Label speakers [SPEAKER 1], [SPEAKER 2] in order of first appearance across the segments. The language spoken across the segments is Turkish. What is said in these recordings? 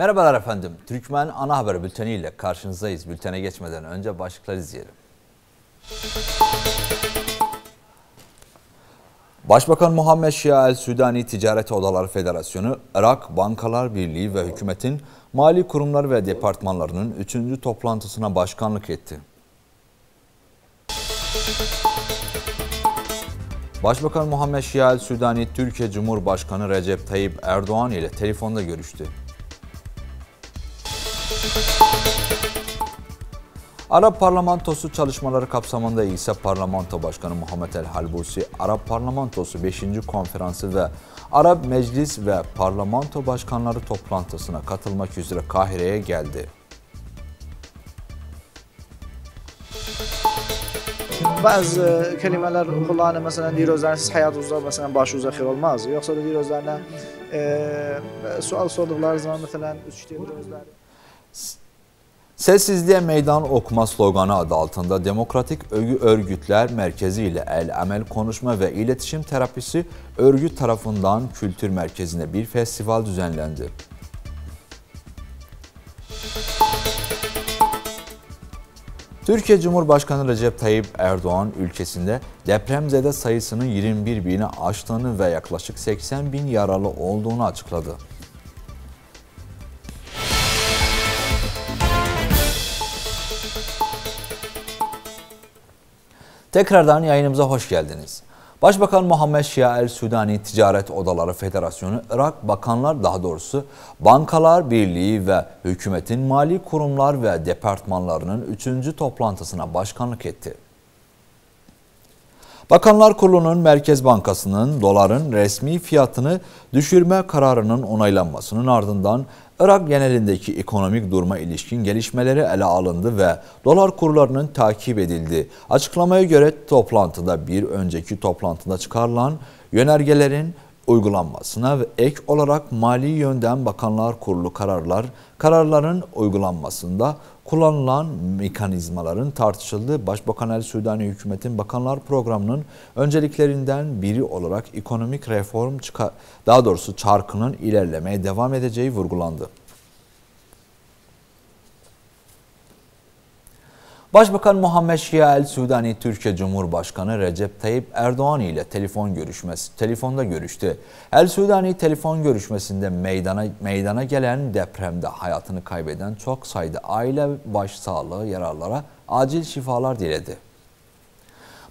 [SPEAKER 1] Merhabalar efendim. Türkmen Ana Haber Bülteni ile karşınızdayız. Bültene geçmeden önce başlıkları izleyelim. Başbakan Muhammed Şia El Südani Ticaret Odaları Federasyonu, Irak Bankalar Birliği ve hükümetin mali kurumlar ve departmanlarının 3. toplantısına başkanlık etti. Başbakan Muhammed Şia El Südani, Türkiye Cumhurbaşkanı Recep Tayyip Erdoğan ile telefonda görüştü. Arap Parlamentosu çalışmaları kapsamında ise Parlamento Başkanı Muhammed El Halbusi, Arap Parlamentosu 5. Konferansı ve Arap Meclis ve Parlamento Başkanları toplantısına katılmak üzere Kahire'ye geldi.
[SPEAKER 2] Bazı kelimeler kullanır mesela dirozlarına siz hayatınızda mesela başınıza xeyir olmaz. Yoksa da dirozlarına e, sual sorduklar zaman mesela üç dirozlarına...
[SPEAKER 1] Sessizliğe meydan okuma sloganı adı altında Demokratik Örgütler Merkezi ile El Amel Konuşma ve İletişim Terapisi örgüt tarafından kültür merkezinde bir festival düzenlendi. Türkiye Cumhurbaşkanı Recep Tayyip Erdoğan ülkesinde depremzede sayısının 21 bini aştığını ve yaklaşık 80 bin yaralı olduğunu açıkladı. Tekrardan yayınımıza hoş geldiniz. Başbakan Muhammed Şia El Sudani Ticaret Odaları Federasyonu, Irak Bakanlar daha doğrusu Bankalar Birliği ve hükümetin mali kurumlar ve departmanlarının 3. toplantısına başkanlık etti. Bakanlar Kurulu'nun Merkez Bankası'nın doların resmi fiyatını düşürme kararının onaylanmasının ardından Irak genelindeki ekonomik duruma ilişkin gelişmeleri ele alındı ve dolar kurlarının takip edildi. Açıklamaya göre toplantıda bir önceki toplantıda çıkarılan yönergelerin uygulanmasına ve ek olarak mali yönden Bakanlar Kurulu kararlar, kararların uygulanmasında kullanılan mekanizmaların tartışıldığı Başbakan El Sudani hükümetin Bakanlar Programı'nın önceliklerinden biri olarak ekonomik reform daha doğrusu çarkının ilerlemeye devam edeceği vurgulandı. Başbakan Muhammed Şia El Sudani Türkiye Cumhurbaşkanı Recep Tayyip Erdoğan ile telefon görüşmesi telefonda görüştü. El Sudani telefon görüşmesinde meydana meydana gelen depremde hayatını kaybeden çok sayıda aile başsağlığı yararlara acil şifalar diledi.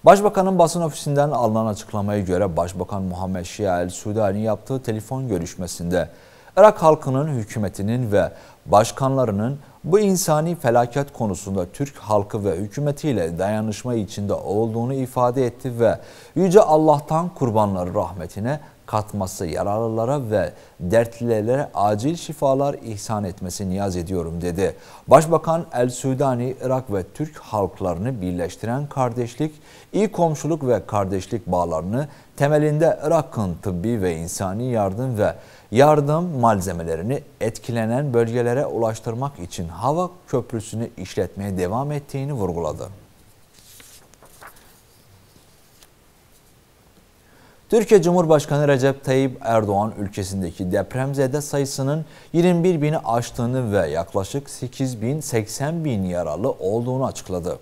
[SPEAKER 1] Başbakanın basın ofisinden alınan açıklamaya göre Başbakan Muhammed Şia El Sudani yaptığı telefon görüşmesinde Irak halkının, hükümetinin ve başkanlarının bu insani felaket konusunda Türk halkı ve hükümetiyle dayanışma içinde olduğunu ifade etti ve Yüce Allah'tan kurbanları rahmetine katması yaralılara ve dertlilere acil şifalar ihsan etmesi niyaz ediyorum dedi. Başbakan El Sudani, Irak ve Türk halklarını birleştiren kardeşlik, iyi komşuluk ve kardeşlik bağlarını temelinde Irak'ın tıbbi ve insani yardım ve yardım malzemelerini etkilenen bölgelere ulaştırmak için hava köprüsünü işletmeye devam ettiğini vurguladı. Türkiye Cumhurbaşkanı Recep Tayyip Erdoğan ülkesindeki depremzede sayısının 21 bini aştığını ve yaklaşık 8 bin 80 bin yaralı olduğunu açıkladı.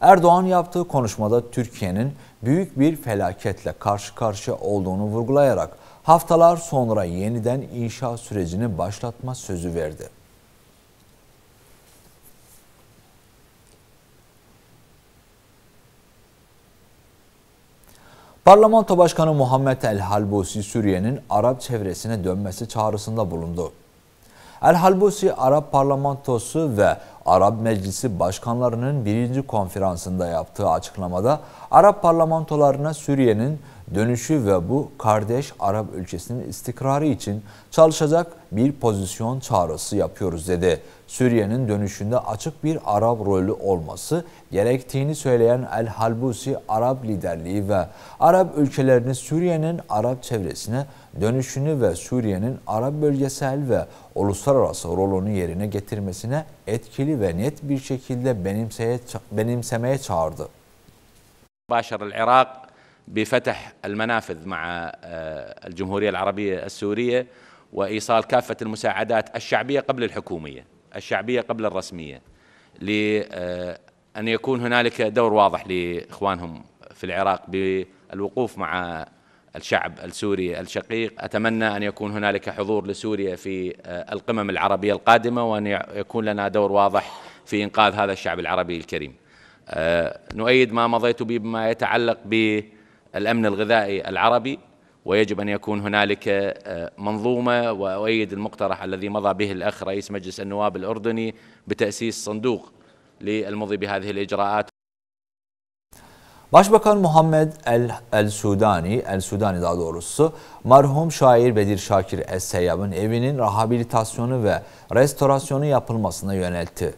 [SPEAKER 1] Erdoğan yaptığı konuşmada Türkiye'nin büyük bir felaketle karşı karşıya olduğunu vurgulayarak haftalar sonra yeniden inşa sürecini başlatma sözü verdi. Parlamento Başkanı Muhammed El Halbusi Suriye'nin Arap çevresine dönmesi çağrısında bulundu. El Halbusi Arap Parlamentosu ve Arap Meclisi Başkanlarının birinci konferansında yaptığı açıklamada Arap parlamentolarına Suriye'nin dönüşü ve bu kardeş Arap ülkesinin istikrarı için çalışacak bir pozisyon çağrısı yapıyoruz dedi. Suriye'nin dönüşünde açık bir Arap rolü olması gerektiğini söyleyen El Halbusi Arap liderliği ve Arap ülkelerini Suriye'nin Arap çevresine dönüşünü ve Suriye'nin Arap bölgesel ve uluslararası rolünü yerine getirmesine etkili ve net bir şekilde benimsemeye çağırdı. Başar el Irak بفتح المنافذ مع آه، الجمهورية العربية السورية وإيصال كافة المساعدات الشعبية قبل الحكومية الشعبية قبل الرسمية لأن آه، يكون هنالك دور واضح لإخوانهم في العراق بالوقوف مع الشعب السوري الشقيق أتمنى أن يكون هنالك حضور لسوريا في آه، القمم العربية القادمة وأن يكون لنا دور واضح في إنقاذ هذا الشعب العربي الكريم نؤيد ما مضيت به بما يتعلق ب الأمن الغذائي العربي ويجب أن يكون هنالك منظومة وأؤيد المقترح الذي مضى به الأخ رئيس مجلس النواب الأردني بتأسيس صندوق للمضي بهذه الإجراءات Başbakan Muhammed El, El Sudani, El Sudani daha doğrusu, marhum şair Bedir Şakir Es Seyyab'ın evinin rehabilitasyonu ve restorasyonu yapılmasına yöneltti.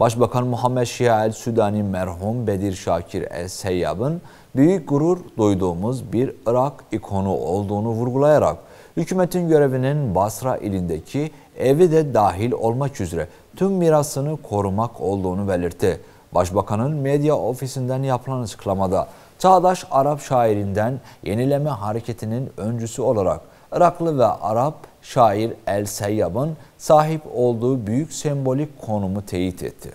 [SPEAKER 1] Başbakan Muhammed Şia El Südani merhum Bedir Şakir El Seyyab'ın büyük gurur duyduğumuz bir Irak ikonu olduğunu vurgulayarak hükümetin görevinin Basra ilindeki evi de dahil olmak üzere tüm mirasını korumak olduğunu belirtti. Başbakanın medya ofisinden yapılan açıklamada Çağdaş Arap şairinden yenileme hareketinin öncüsü olarak Iraklı ve Arap şair El Seyyab'ın sahip olduğu büyük sembolik konumu teyit etti.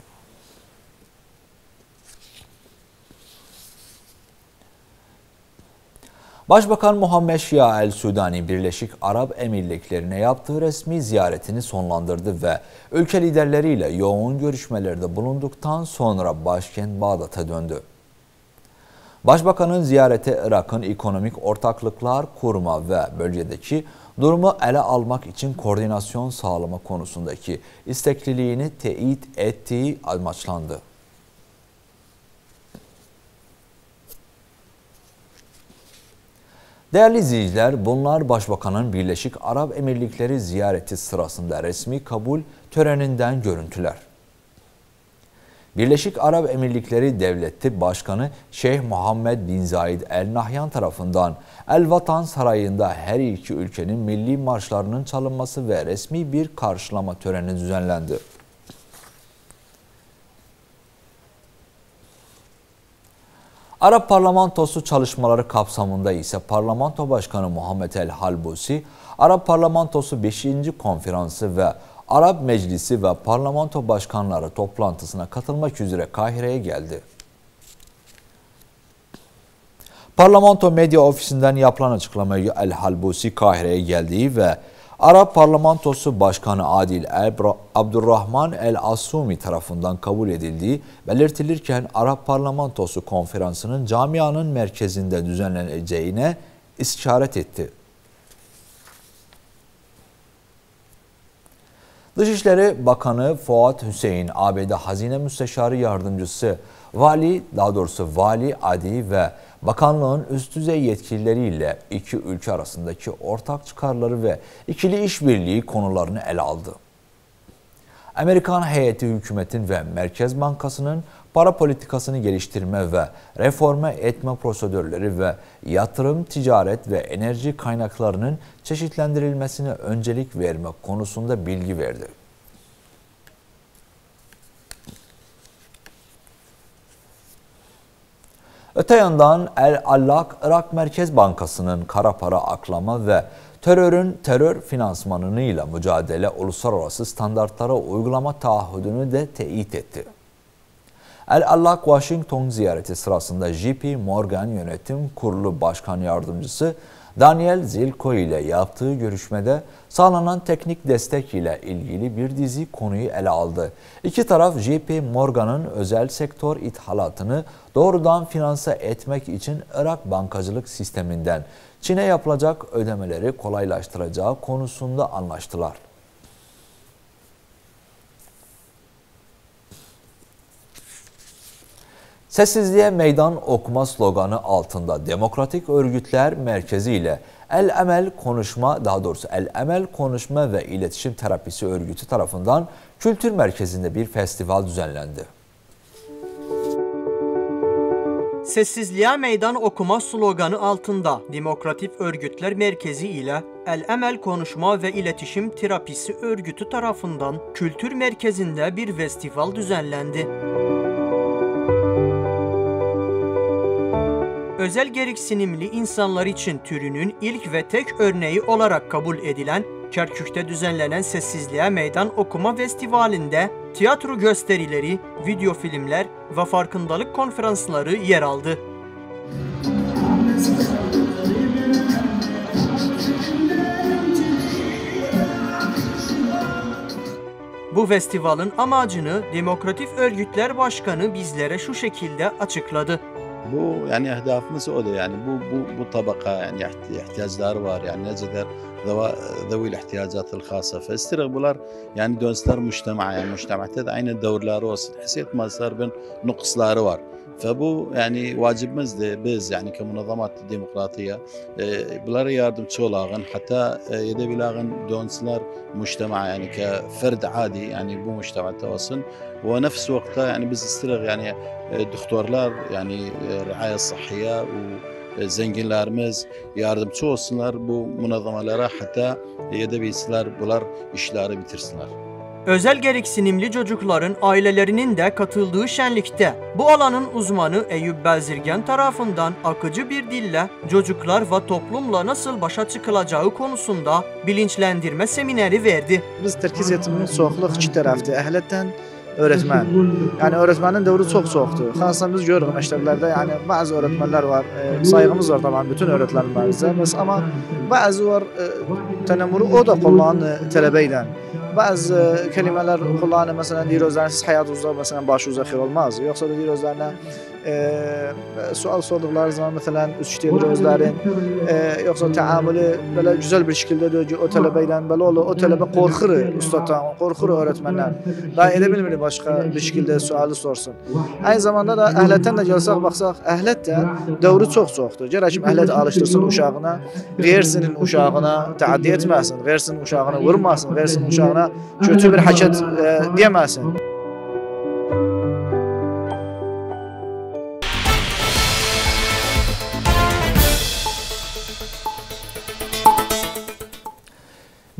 [SPEAKER 1] Başbakan Muhammed Şia El Sudani Birleşik Arap Emirliklerine yaptığı resmi ziyaretini sonlandırdı ve ülke liderleriyle yoğun görüşmelerde bulunduktan sonra başkent Bağdat'a döndü. Başbakanın ziyareti Irak'ın ekonomik ortaklıklar kurma ve bölgedeki durumu ele almak için koordinasyon sağlama konusundaki istekliliğini teyit ettiği amaçlandı. Değerli izleyiciler, bunlar Başbakan'ın Birleşik Arap Emirlikleri ziyareti sırasında resmi kabul töreninden görüntüler. Birleşik Arap Emirlikleri Devleti Başkanı Şeyh Muhammed Bin Zayed El Nahyan tarafından El Vatan Sarayı'nda her iki ülkenin milli marşlarının çalınması ve resmi bir karşılama töreni düzenlendi. Arap parlamentosu çalışmaları kapsamında ise parlamento başkanı Muhammed El Halbusi, Arap parlamentosu 5. konferansı ve Arap Meclisi ve Parlamento Başkanları toplantısına katılmak üzere Kahire'ye geldi. Parlamento Medya Ofisi'nden yapılan açıklamayı El Halbusi Kahire'ye geldiği ve Arap Parlamentosu Başkanı Adil El Abdurrahman El Asumi tarafından kabul edildiği belirtilirken Arap Parlamentosu Konferansı'nın camianın merkezinde düzenleneceğine işaret etti. Dışişleri Bakanı Fuat Hüseyin, ABD Hazine Müsteşarı Yardımcısı, vali daha doğrusu vali adi ve bakanlığın üst düzey yetkilileriyle iki ülke arasındaki ortak çıkarları ve ikili işbirliği konularını ele aldı. Amerikan heyeti hükümetin ve Merkez Bankası'nın para politikasını geliştirme ve reforme etme prosedürleri ve yatırım, ticaret ve enerji kaynaklarının çeşitlendirilmesine öncelik verme konusunda bilgi verdi. Öte yandan El Allak, Irak Merkez Bankası'nın kara para aklama ve terörün terör finansmanıyla mücadele uluslararası standartlara uygulama taahhüdünü de teyit etti. El-Allak Washington ziyareti sırasında JP Morgan Yönetim Kurulu Başkan Yardımcısı Daniel Zilko ile yaptığı görüşmede sağlanan teknik destek ile ilgili bir dizi konuyu ele aldı. İki taraf JP Morgan'ın özel sektör ithalatını doğrudan finanse etmek için Irak bankacılık sisteminden Çin'e yapılacak ödemeleri kolaylaştıracağı konusunda anlaştılar. Sessizliğe meydan okuma sloganı altında Demokratik Örgütler Merkezi ile El Emel Konuşma daha doğrusu El Emel Konuşma ve İletişim Terapisi Örgütü tarafından Kültür Merkezi'nde bir festival düzenlendi.
[SPEAKER 3] Sessizliğe meydan okuma sloganı altında Demokratik Örgütler Merkezi ile El Emel Konuşma ve İletişim Terapisi Örgütü tarafından Kültür Merkezi'nde bir festival düzenlendi. özel gereksinimli insanlar için türünün ilk ve tek örneği olarak kabul edilen Kerkük'te düzenlenen Sessizliğe Meydan Okuma Festivali'nde tiyatro gösterileri, video filmler ve farkındalık konferansları yer aldı. Bu festivalin amacını Demokratif Örgütler Başkanı bizlere şu şekilde açıkladı.
[SPEAKER 1] هو يعني اهداف مسؤوله يعني مو مو مو طبقه يعني يحتاج داروار يعني نجد ذوي الاحتياجات الخاصه فاسترغ بولار يعني دوستر مجتمع يعني مجتمع تد عين الدور لاروس حسيت ما صار بين نقص لاروار Tabu yani vacibimizdi biz yani kemunazamat demokratiya e, bunlara yardım olağın hatta e, yede bilağın dönsüler yani ki ferd adi yani bu müştema tavasın ve nefs vakta yani biz istirag yani e, doktorlar yani e, riayet sahhiye ve zenginlerimiz yardımcı olsunlar bu münazamalara hatta yedebilsinler bunlar işleri bitirsinler.
[SPEAKER 3] Özel gereksinimli çocukların ailelerinin de katıldığı şenlikte bu alanın uzmanı Eyüp Belzirgen tarafından akıcı bir dille çocuklar ve toplumla nasıl başa çıkılacağı konusunda bilinçlendirme semineri
[SPEAKER 2] verdi. Biz terkiz yetiminin soğukluq iki tarafdı. Əhliyyətdən öğretmen. Yani öğretmenin devri çok soğuktu. Xasısən biz görürük məktəblərdə, yani bazı öğretmenler var, e, saygımız var tamam bütün öğretmenlerimizə, biz ama bazı var e, tənəmmürü o da qollanan e, bazı ba'zi kalimalar xuloni masalan dirozlarni siz hayotingizda masalan boshingiz xir bo'lmas yo'qsa dirozlarni e, sual sorduqları zaman məsələn üç deyir özlərin e, yoxsa təamülü belə gözəl bir şəkildədir ki, o tələbə ilə belə olur, o tələbə qorxur ustadan, qorxur öyrətməndən. Da elə bilmir başqa bir şəkildə sualı sorsun. Aynı zamanda da əhlətdən də gəlsək baxsaq, əhlət də dövrü çox-çoxdur. Gərək əhlət alışdırsın uşağına, qeyrsinin uşağına təaddi etməsin, qeyrsinin uşağına vurmasın, qeyrsinin uşağına kötü bir hərəkət e, deməsin.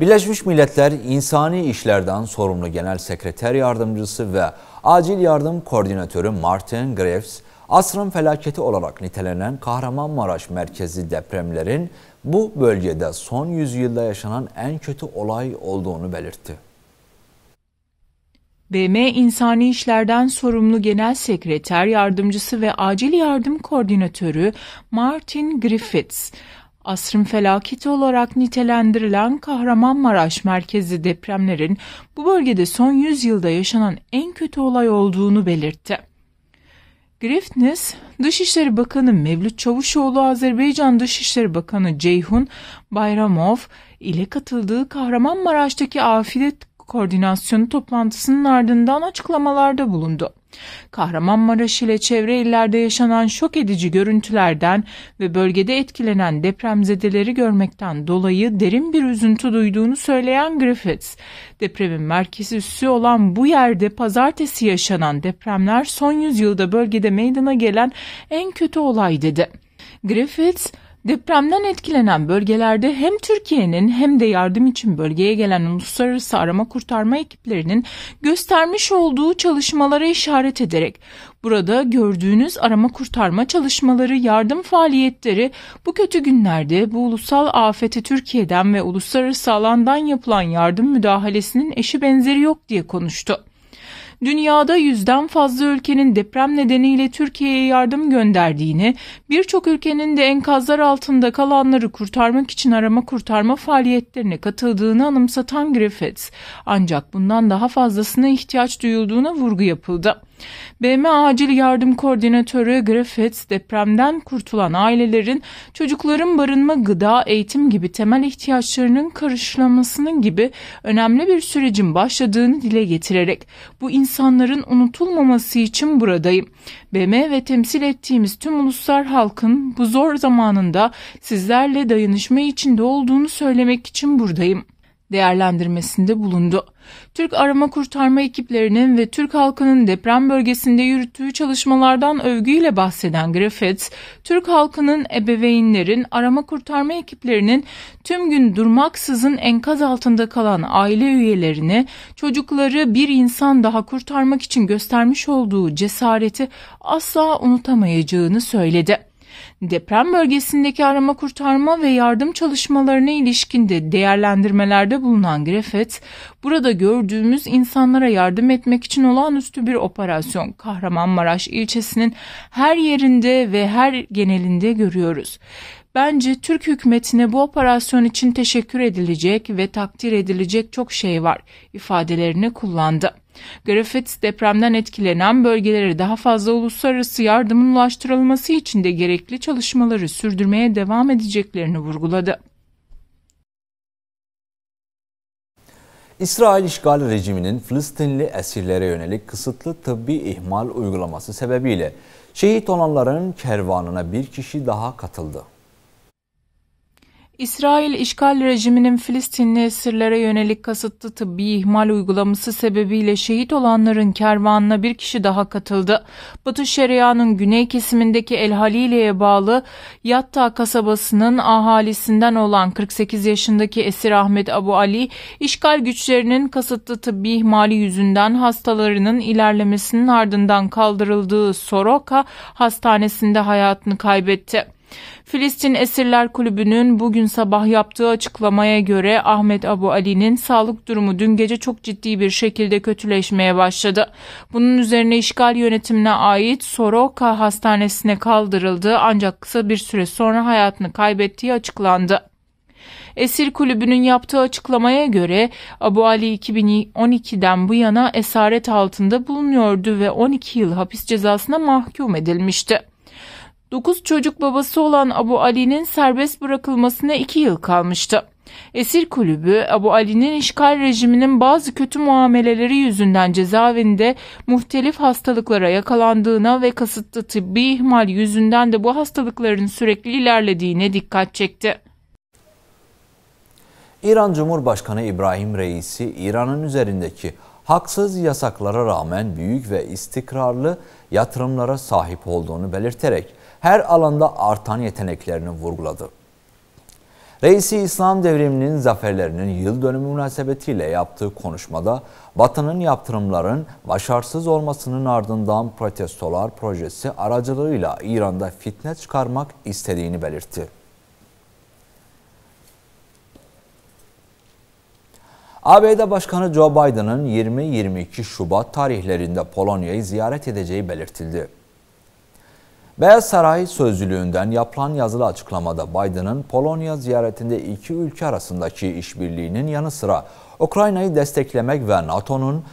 [SPEAKER 1] Birleşmiş Milletler İnsani İşlerden sorumlu Genel Sekreter Yardımcısı ve Acil Yardım Koordinatörü Martin Graves, asrın felaketi olarak nitelenen Kahramanmaraş merkezi depremlerin bu bölgede son yüzyılda yaşanan en kötü olay olduğunu belirtti.
[SPEAKER 4] BM İnsani İşlerden sorumlu Genel Sekreter Yardımcısı ve Acil Yardım Koordinatörü Martin Griffiths, asrın felaketi olarak nitelendirilen Kahramanmaraş merkezi depremlerin bu bölgede son 100 yılda yaşanan en kötü olay olduğunu belirtti. Griffiths, Dışişleri Bakanı Mevlüt Çavuşoğlu, Azerbaycan Dışişleri Bakanı Ceyhun Bayramov ile katıldığı Kahramanmaraş'taki afet koordinasyonu toplantısının ardından açıklamalarda bulundu. Kahramanmaraş ile çevre illerde yaşanan şok edici görüntülerden ve bölgede etkilenen depremzedeleri görmekten dolayı derin bir üzüntü duyduğunu söyleyen Griffiths, depremin merkezi üssü olan bu yerde pazartesi yaşanan depremler son yüzyılda bölgede meydana gelen en kötü olay dedi. Griffiths, Depremden etkilenen bölgelerde hem Türkiye'nin hem de yardım için bölgeye gelen uluslararası arama kurtarma ekiplerinin göstermiş olduğu çalışmalara işaret ederek burada gördüğünüz arama kurtarma çalışmaları, yardım faaliyetleri bu kötü günlerde bu ulusal afete Türkiye'den ve uluslararası alandan yapılan yardım müdahalesinin eşi benzeri yok diye konuştu dünyada yüzden fazla ülkenin deprem nedeniyle Türkiye'ye yardım gönderdiğini, birçok ülkenin de enkazlar altında kalanları kurtarmak için arama kurtarma faaliyetlerine katıldığını anımsatan Griffiths, ancak bundan daha fazlasına ihtiyaç duyulduğuna vurgu yapıldı. BM Acil Yardım Koordinatörü Griffiths depremden kurtulan ailelerin çocukların barınma, gıda, eğitim gibi temel ihtiyaçlarının karşılamasının gibi önemli bir sürecin başladığını dile getirerek bu insanların unutulmaması için buradayım. BM ve temsil ettiğimiz tüm uluslar halkın bu zor zamanında sizlerle dayanışma içinde olduğunu söylemek için buradayım değerlendirmesinde bulundu. Türk arama kurtarma ekiplerinin ve Türk halkının deprem bölgesinde yürüttüğü çalışmalardan övgüyle bahseden Griffith, Türk halkının ebeveynlerin arama kurtarma ekiplerinin tüm gün durmaksızın enkaz altında kalan aile üyelerini, çocukları bir insan daha kurtarmak için göstermiş olduğu cesareti asla unutamayacağını söyledi. Deprem bölgesindeki arama kurtarma ve yardım çalışmalarına ilişkin de değerlendirmelerde bulunan Griffith, burada gördüğümüz insanlara yardım etmek için olağanüstü bir operasyon Kahramanmaraş ilçesinin her yerinde ve her genelinde görüyoruz. Bence Türk hükümetine bu operasyon için teşekkür edilecek ve takdir edilecek çok şey var ifadelerini kullandı. Grafit depremden etkilenen bölgelere daha fazla uluslararası yardımın ulaştırılması için de gerekli çalışmaları sürdürmeye devam edeceklerini vurguladı.
[SPEAKER 1] İsrail işgal rejiminin Filistinli esirlere yönelik kısıtlı tıbbi ihmal uygulaması sebebiyle şehit olanların kervanına bir kişi daha katıldı.
[SPEAKER 4] İsrail işgal rejiminin Filistinli esirlere yönelik kasıtlı tıbbi ihmal uygulaması sebebiyle şehit olanların kervanına bir kişi daha katıldı. Batı Şeria'nın güney kesimindeki El Halile'ye bağlı Yatta kasabasının ahalisinden olan 48 yaşındaki esir Ahmet Abu Ali, işgal güçlerinin kasıtlı tıbbi ihmali yüzünden hastalarının ilerlemesinin ardından kaldırıldığı Soroka hastanesinde hayatını kaybetti. Filistin Esirler Kulübü'nün bugün sabah yaptığı açıklamaya göre Ahmet Abu Ali'nin sağlık durumu dün gece çok ciddi bir şekilde kötüleşmeye başladı. Bunun üzerine işgal yönetimine ait Soroka Hastanesi'ne kaldırıldı ancak kısa bir süre sonra hayatını kaybettiği açıklandı. Esir kulübünün yaptığı açıklamaya göre Abu Ali 2012'den bu yana esaret altında bulunuyordu ve 12 yıl hapis cezasına mahkum edilmişti. 9 çocuk babası olan Abu Ali'nin serbest bırakılmasına 2 yıl kalmıştı. Esir kulübü Abu Ali'nin işgal rejiminin bazı kötü muameleleri yüzünden cezaevinde muhtelif hastalıklara yakalandığına ve kasıtlı tıbbi ihmal yüzünden de bu hastalıkların sürekli ilerlediğine dikkat çekti.
[SPEAKER 1] İran Cumhurbaşkanı İbrahim Reisi İran'ın üzerindeki haksız yasaklara rağmen büyük ve istikrarlı yatırımlara sahip olduğunu belirterek her alanda artan yeteneklerini vurguladı. Reisi İslam devriminin zaferlerinin yıl dönümü münasebetiyle yaptığı konuşmada Batı'nın yaptırımların başarısız olmasının ardından protestolar projesi aracılığıyla İran'da fitne çıkarmak istediğini belirtti. ABD Başkanı Joe Biden'ın 20-22 Şubat tarihlerinde Polonya'yı ziyaret edeceği belirtildi. Beyaz Saray Sözcülüğünden yapılan yazılı açıklamada Biden'ın Polonya ziyaretinde iki ülke arasındaki işbirliğinin yanı sıra Ukrayna'yı desteklemek ve NATO'nun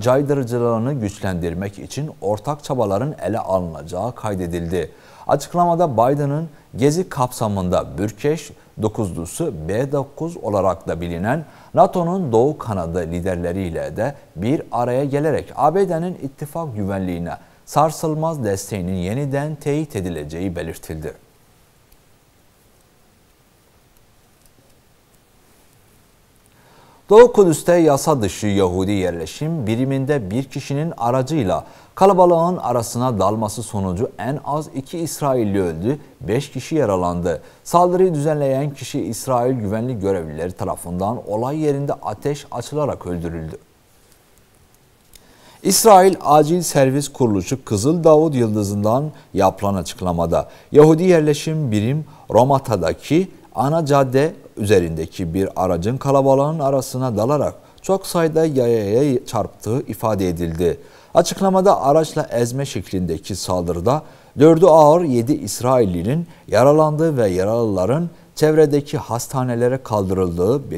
[SPEAKER 1] caydırıcılığını güçlendirmek için ortak çabaların ele alınacağı kaydedildi. Açıklamada Biden'ın gezi kapsamında Bürkeş dokuzlusu B9 olarak da bilinen NATO'nun Doğu Kanada liderleriyle de bir araya gelerek ABD'nin ittifak güvenliğine sarsılmaz desteğinin yeniden teyit edileceği belirtildi. Doğu Kudüs'te yasa dışı Yahudi yerleşim biriminde bir kişinin aracıyla kalabalığın arasına dalması sonucu en az iki İsrailli öldü, beş kişi yaralandı. Saldırıyı düzenleyen kişi İsrail güvenlik görevlileri tarafından olay yerinde ateş açılarak öldürüldü. İsrail Acil Servis Kuruluşu Kızıl Davud Yıldızı'ndan yapılan açıklamada Yahudi Yerleşim Birim Romata'daki ana cadde üzerindeki bir aracın kalabalığın arasına dalarak çok sayıda yayaya çarptığı ifade edildi. Açıklamada araçla ezme şeklindeki saldırıda 4'ü ağır 7 İsraillinin yaralandığı ve yaralıların çevredeki hastanelere kaldırıldığı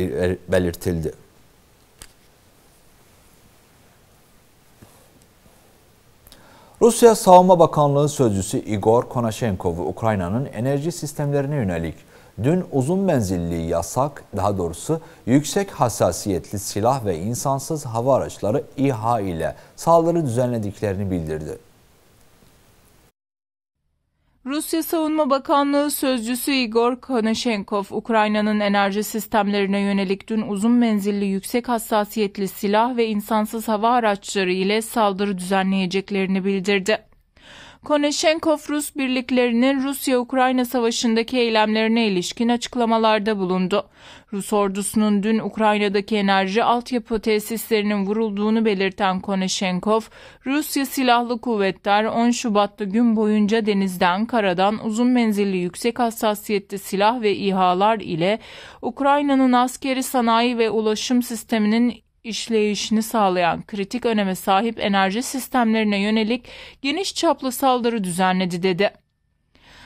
[SPEAKER 1] belirtildi. Rusya Savunma Bakanlığı Sözcüsü Igor Konashenkov, Ukrayna'nın enerji sistemlerine yönelik dün uzun menzilli yasak, daha doğrusu yüksek hassasiyetli silah ve insansız hava araçları İHA ile saldırı düzenlediklerini bildirdi.
[SPEAKER 4] Rusya Savunma Bakanlığı sözcüsü Igor Konashenkov, Ukrayna'nın enerji sistemlerine yönelik dün uzun menzilli yüksek hassasiyetli silah ve insansız hava araçları ile saldırı düzenleyeceklerini bildirdi. Koneşenkov Rus birliklerinin Rusya-Ukrayna savaşındaki eylemlerine ilişkin açıklamalarda bulundu. Rus ordusunun dün Ukrayna'daki enerji altyapı tesislerinin vurulduğunu belirten Koneşenkov, Rusya Silahlı Kuvvetler 10 Şubat'ta gün boyunca denizden, karadan uzun menzilli yüksek hassasiyetli silah ve İHA'lar ile Ukrayna'nın askeri sanayi ve ulaşım sisteminin işleyişini sağlayan kritik öneme sahip enerji sistemlerine yönelik geniş çaplı saldırı düzenledi dedi.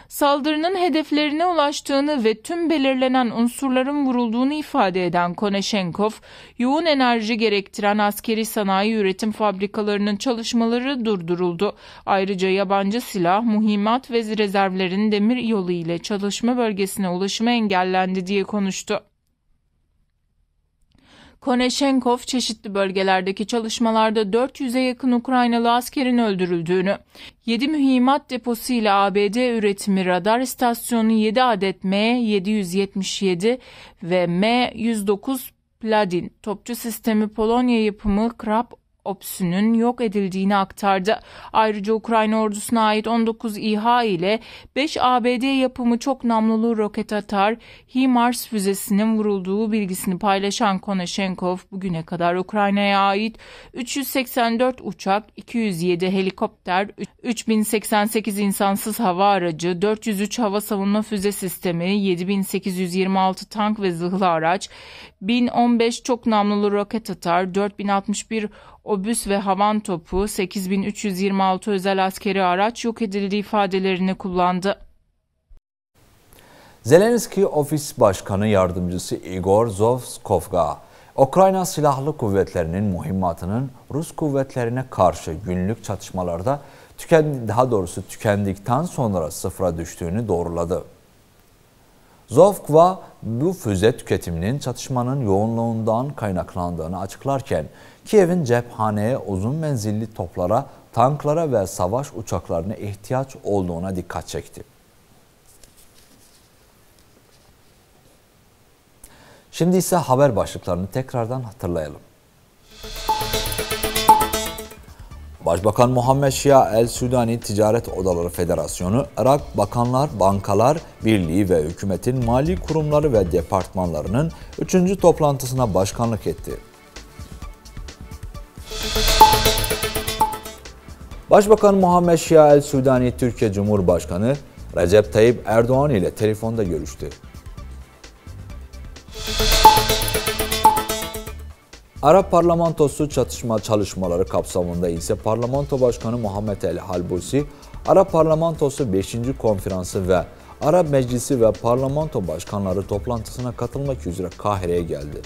[SPEAKER 4] Saldırının hedeflerine ulaştığını ve tüm belirlenen unsurların vurulduğunu ifade eden Koneşenkov, yoğun enerji gerektiren askeri sanayi üretim fabrikalarının çalışmaları durduruldu. Ayrıca yabancı silah, muhimat ve rezervlerin demir yolu ile çalışma bölgesine ulaşımı engellendi diye konuştu. Koneşenkov çeşitli bölgelerdeki çalışmalarda 400'e yakın Ukraynalı askerin öldürüldüğünü, 7 mühimmat deposu ile ABD üretimi radar istasyonu 7 adet M-777 ve M-109 Ladin topçu sistemi Polonya yapımı Krab opsünün yok edildiğini aktardı. Ayrıca Ukrayna ordusuna ait 19 İHA ile 5 ABD yapımı çok namlulu roket atar HIMARS füzesinin vurulduğu bilgisini paylaşan Konashenkov bugüne kadar Ukrayna'ya ait 384 uçak, 207 helikopter, 3088 insansız hava aracı, 403 hava savunma füze sistemi, 7826 tank ve zırhlı araç, 1015 çok namlulu roket atar, 4061 obüs ve havan topu, 8326 özel askeri araç yok edildi ifadelerini kullandı.
[SPEAKER 1] Zelenski Ofis Başkanı Yardımcısı Igor Zovskovga, Ukrayna Silahlı Kuvvetleri'nin mühimmatının Rus kuvvetlerine karşı günlük çatışmalarda tüken, daha doğrusu tükendikten sonra sıfıra düştüğünü doğruladı. Zovkva bu füze tüketiminin çatışmanın yoğunluğundan kaynaklandığını açıklarken Kiev'in cephaneye uzun menzilli toplara, tanklara ve savaş uçaklarına ihtiyaç olduğuna dikkat çekti. Şimdi ise haber başlıklarını tekrardan hatırlayalım. Başbakan Muhammed Şia El Sudani Ticaret Odaları Federasyonu, Irak Bakanlar, Bankalar Birliği ve hükümetin mali kurumları ve departmanlarının 3. toplantısına başkanlık etti. Başbakan Muhammed Şia El Sudani Türkiye Cumhurbaşkanı Recep Tayyip Erdoğan ile telefonda görüştü. Arap parlamentosu çatışma çalışmaları kapsamında ise Parlamento Başkanı Muhammed El Halbusi, Arap Parlamentosu 5. Konferansı ve Arap Meclisi ve Parlamento Başkanları toplantısına katılmak üzere Kahire'ye geldi.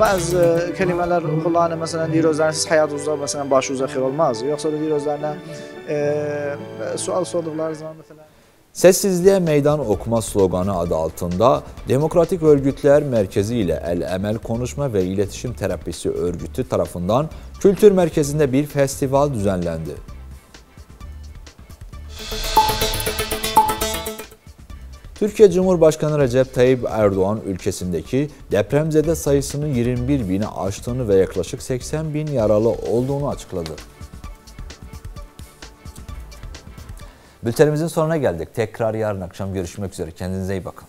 [SPEAKER 2] Bazı kelimeler oxulanı, mesela deyir özlərinin siz həyatınızda məsələn başı üzə xeyir olmaz, yoksa da deyir özlərinə e, sual sorduqları zaman mesela.
[SPEAKER 1] Sessizliğe meydan okuma sloganı adı altında Demokratik Örgütler Merkezi ile El Emel Konuşma ve İletişim Terapisi Örgütü tarafından Kültür Merkezi'nde bir festival düzenlendi. Türkiye Cumhurbaşkanı Recep Tayyip Erdoğan ülkesindeki depremzede sayısının 21 bini aştığını ve yaklaşık 80 bin yaralı olduğunu açıkladı. Bültenimizin sonuna geldik. Tekrar yarın akşam görüşmek üzere. Kendinize iyi bakın.